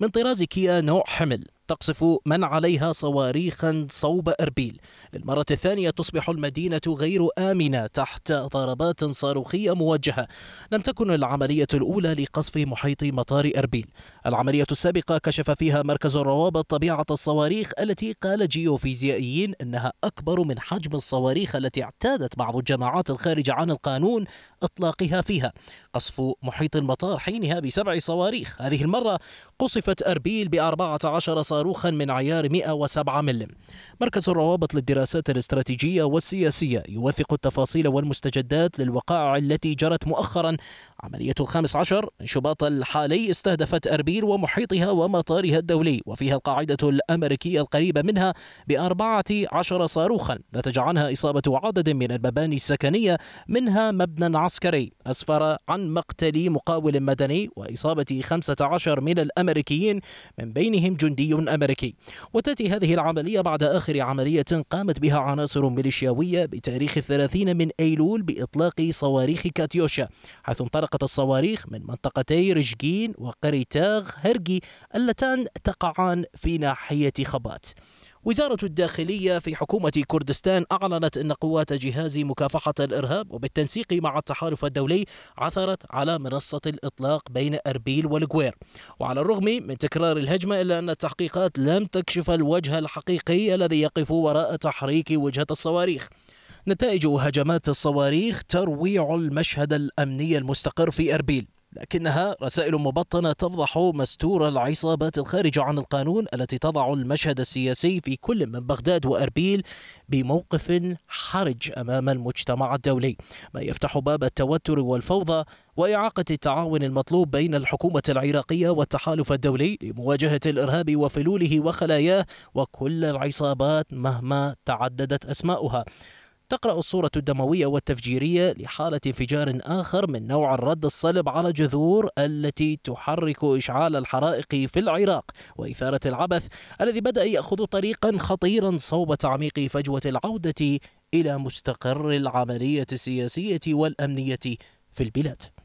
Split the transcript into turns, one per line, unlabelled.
من طراز كيا نوع حمل تقصف من عليها صواريخا صوب أربيل للمرة الثانية تصبح المدينة غير آمنة تحت ضربات صاروخية موجهة لم تكن العملية الأولى لقصف محيط مطار أربيل العملية السابقة كشف فيها مركز الروابط طبيعة الصواريخ التي قال جيوفيزيائيين أنها أكبر من حجم الصواريخ التي اعتادت بعض الجماعات الخارجة عن القانون إطلاقها فيها قصف محيط المطار حينها بسبع صواريخ هذه المرة قصفت أربيل بأربعة عشر صواريخ صاروخا من عيار 107 ملم مركز الروابط للدراسات الاستراتيجية والسياسية يوثق التفاصيل والمستجدات للوقائع التي جرت مؤخرا عملية الخامس عشر من شباط الحالي استهدفت أربيل ومحيطها ومطارها الدولي وفيها القاعدة الأمريكية القريبة منها بأربعة عشر صاروخا نتج عنها إصابة عدد من المباني السكنية منها مبنى عسكري أسفر عن مقتل مقاول مدني وإصابة 15 من الأمريكيين من بينهم جندي أمريكي وتأتي هذه العملية بعد آخر عملية قامت بها عناصر ميليشياوية بتاريخ الثلاثين من أيلول بإطلاق صواريخ كاتيوشا حيث انطلقت الصواريخ من منطقتي رشجين وقريتاغ هرجي اللتان تقعان في ناحية خبات وزارة الداخلية في حكومة كردستان أعلنت أن قوات جهاز مكافحة الإرهاب وبالتنسيق مع التحالف الدولي عثرت على منصة الإطلاق بين أربيل والجوير وعلى الرغم من تكرار الهجمة إلا أن التحقيقات لم تكشف الوجه الحقيقي الذي يقف وراء تحريك وجهة الصواريخ نتائج هجمات الصواريخ ترويع المشهد الأمني المستقر في أربيل لكنها رسائل مبطنة تفضح مستور العصابات الخارجة عن القانون التي تضع المشهد السياسي في كل من بغداد وأربيل بموقف حرج أمام المجتمع الدولي ما يفتح باب التوتر والفوضى وإعاقة التعاون المطلوب بين الحكومة العراقية والتحالف الدولي لمواجهة الإرهاب وفلوله وخلاياه وكل العصابات مهما تعددت أسماؤها تقرأ الصورة الدموية والتفجيرية لحالة انفجار آخر من نوع الرد الصلب على جذور التي تحرك إشعال الحرائق في العراق وإثارة العبث الذي بدأ يأخذ طريقا خطيرا صوب تعميق فجوة العودة إلى مستقر العملية السياسية والأمنية في البلاد